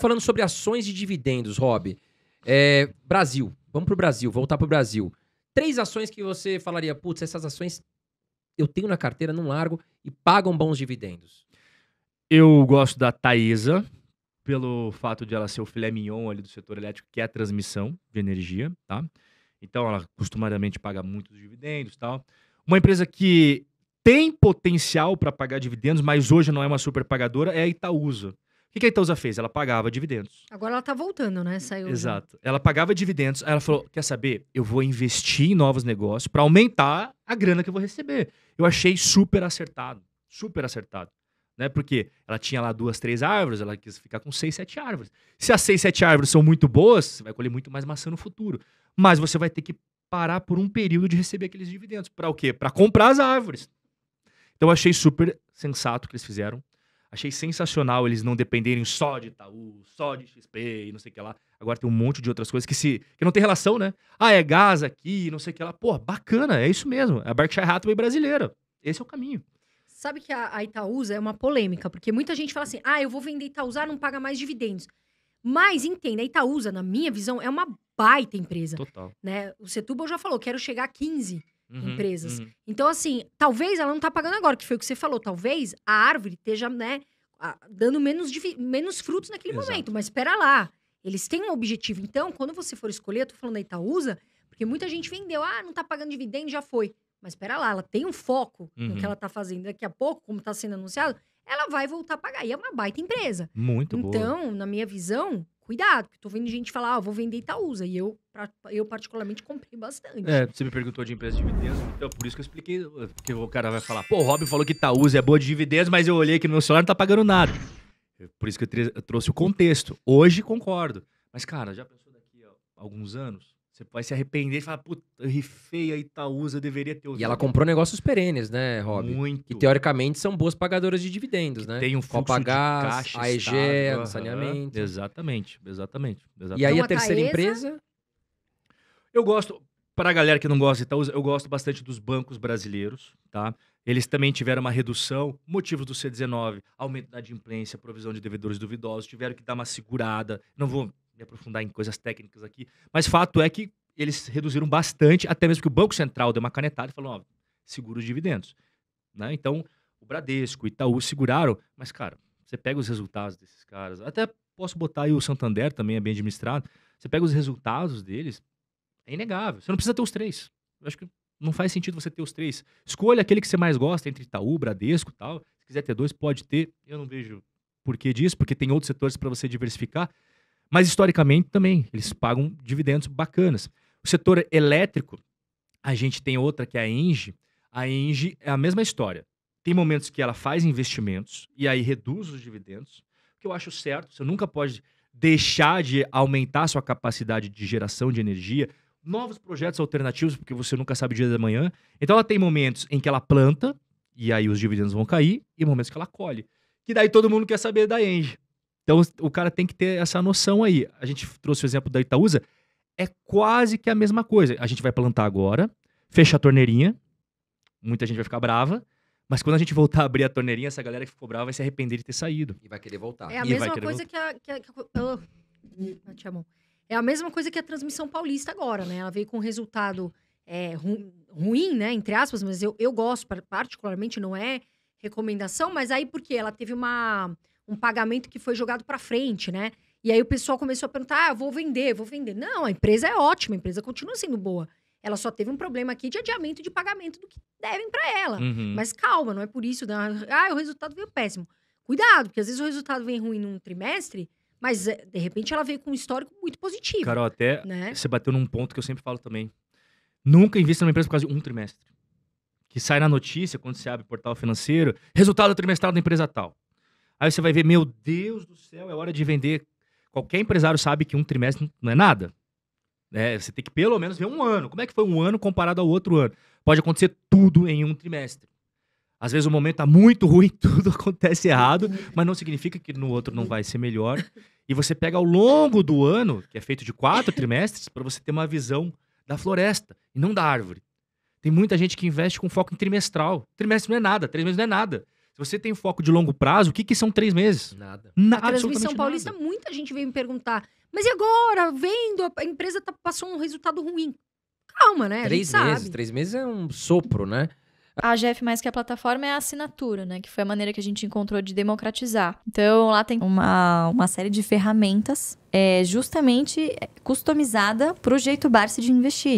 Falando sobre ações e dividendos, Rob. É, Brasil. Vamos pro Brasil, voltar pro Brasil. Três ações que você falaria, putz, essas ações eu tenho na carteira, não largo e pagam bons dividendos. Eu gosto da Taesa, pelo fato de ela ser o filé mignon ali do setor elétrico, que é a transmissão de energia, tá? Então ela costumadamente paga muitos dividendos, tal. Uma empresa que tem potencial para pagar dividendos, mas hoje não é uma super pagadora, é a Itaúsa. O que a Itaúsa fez? Ela pagava dividendos. Agora ela está voltando, né? Saiu. Exato. Ela pagava dividendos. Aí ela falou: quer saber? Eu vou investir em novos negócios para aumentar a grana que eu vou receber. Eu achei super acertado. Super acertado. Né? Porque ela tinha lá duas, três árvores, ela quis ficar com seis, sete árvores. Se as seis, sete árvores são muito boas, você vai colher muito mais maçã no futuro. Mas você vai ter que parar por um período de receber aqueles dividendos. Para o quê? Para comprar as árvores. Então eu achei super sensato o que eles fizeram. Achei sensacional eles não dependerem só de Itaú, só de XP e não sei o que lá. Agora tem um monte de outras coisas que se que não tem relação, né? Ah, é gás aqui, não sei o que lá. Pô, bacana, é isso mesmo. É a Berkshire Hathaway brasileira. Esse é o caminho. Sabe que a, a Itaúsa é uma polêmica, porque muita gente fala assim: ah, eu vou vender Itaúsa, não paga mais dividendos. Mas entenda, a Itaúsa, na minha visão, é uma baita empresa. Total. Né? O Setúbal já falou: quero chegar a 15 uhum, empresas. Uhum. Então, assim, talvez ela não tá pagando agora, que foi o que você falou. Talvez a árvore esteja, né, dando menos, menos frutos naquele Exato. momento. Mas espera lá, eles têm um objetivo. Então, quando você for escolher, eu tô falando da Itaúsa, porque muita gente vendeu. Ah, não tá pagando dividendo, já foi. Mas espera lá, ela tem um foco uhum. no que uhum. ela tá fazendo. Daqui a pouco, como tá sendo anunciado, ela vai voltar a pagar. E é uma baita empresa. Muito então, boa. Então, na minha visão, cuidado, que tô vendo gente falar, ah, vou vender Itaúsa. E eu, pra, eu particularmente, comprei bastante. É, você me perguntou de empresa de dividendos, então por isso que eu expliquei. Porque o cara vai falar, pô, o Robin falou que Itaúsa é boa de dividendos, mas eu olhei aqui no meu celular não tá pagando nada. Por isso que eu, eu trouxe o contexto. Hoje concordo. Mas, cara, já pensou daqui a alguns anos? Você vai se arrepender e falar, puta, eu rifei a Itaúsa, deveria ter usado. E ela comprou negócios perenes, né, Rob? Muito. Que teoricamente são boas pagadoras de dividendos, que né? Tem um fluxo Copagás, de caixa, a EGE, saneamento. Exatamente, exatamente, exatamente. E aí a terceira então, empresa? Eu gosto, para a galera que não gosta de Itaúsa, eu gosto bastante dos bancos brasileiros, tá? Eles também tiveram uma redução, motivos do C19, aumento da adimplência, provisão de devedores duvidosos, tiveram que dar uma segurada. Não vou me aprofundar em coisas técnicas aqui, mas fato é que eles reduziram bastante, até mesmo que o Banco Central deu uma canetada e falou, ó, segura os dividendos. Né? Então, o Bradesco, o Itaú seguraram, mas, cara, você pega os resultados desses caras, até posso botar aí o Santander também, é bem administrado, você pega os resultados deles, é inegável. Você não precisa ter os três. Eu acho que não faz sentido você ter os três. Escolha aquele que você mais gosta, entre Itaú, Bradesco tal. Se quiser ter dois, pode ter. Eu não vejo porquê disso, porque tem outros setores para você diversificar. Mas historicamente também, eles pagam dividendos bacanas. O setor elétrico, a gente tem outra que é a Engie. A Engie é a mesma história. Tem momentos que ela faz investimentos e aí reduz os dividendos, que eu acho certo. Você nunca pode deixar de aumentar a sua capacidade de geração de energia, novos projetos alternativos, porque você nunca sabe o dia da manhã. Então ela tem momentos em que ela planta, e aí os dividendos vão cair, e momentos que ela colhe. Que daí todo mundo quer saber da Engie. Então o cara tem que ter essa noção aí. A gente trouxe o exemplo da Itaúsa, é quase que a mesma coisa. A gente vai plantar agora, fecha a torneirinha, muita gente vai ficar brava, mas quando a gente voltar a abrir a torneirinha, essa galera que ficou brava vai se arrepender de ter saído. E vai querer voltar. É a e mesma coisa que a, que a, que Oh, É a mesma coisa que a transmissão paulista agora, né? Ela veio com um resultado é, ru... ruim, né? Entre aspas, mas eu, eu gosto, particularmente, não é recomendação, mas aí porque ela teve uma um pagamento que foi jogado para frente, né? E aí o pessoal começou a perguntar: ah, vou vender, vou vender. Não, a empresa é ótima, a empresa continua sendo boa. Ela só teve um problema aqui de adiamento de pagamento do que devem para ela. Uhum. Mas calma, não é por isso. Não. Ah, o resultado veio péssimo. Cuidado, porque às vezes o resultado vem ruim num trimestre, mas eh, de repente ela veio com um histórico muito positivo. Carol, até né? você bateu num ponto que eu sempre falo também. Nunca invista numa empresa por causa de um trimestre. Que sai na notícia, quando você abre o portal financeiro, resultado trimestral da empresa tal. Aí você vai ver, meu Deus do céu, é hora de vender. Qualquer empresário sabe que um trimestre não é nada. É, você tem que pelo menos ver um ano. Como é que foi um ano comparado ao outro ano? Pode acontecer tudo em um trimestre. Às vezes o momento está muito ruim, tudo acontece errado, mas não significa que no outro não vai ser melhor. E você pega ao longo do ano, que é feito de quatro trimestres, para você ter uma visão da floresta e não da árvore. Tem muita gente que investe com foco em trimestral. Trimestre não é nada, três meses não é nada. Se você tem foco de longo prazo, o que, que são três meses? Nada. nada a transmissão paulista, nada. muita gente veio me perguntar. Mas e agora? Vendo, a empresa tá, passou um resultado ruim. Calma, né? Três meses. Sabe. Três meses é um sopro, né? A GF Mais que a plataforma é a assinatura, né? Que foi a maneira que a gente encontrou de democratizar. Então, lá tem uma, uma série de ferramentas é, justamente é, customizada para o jeito Barsi de investir.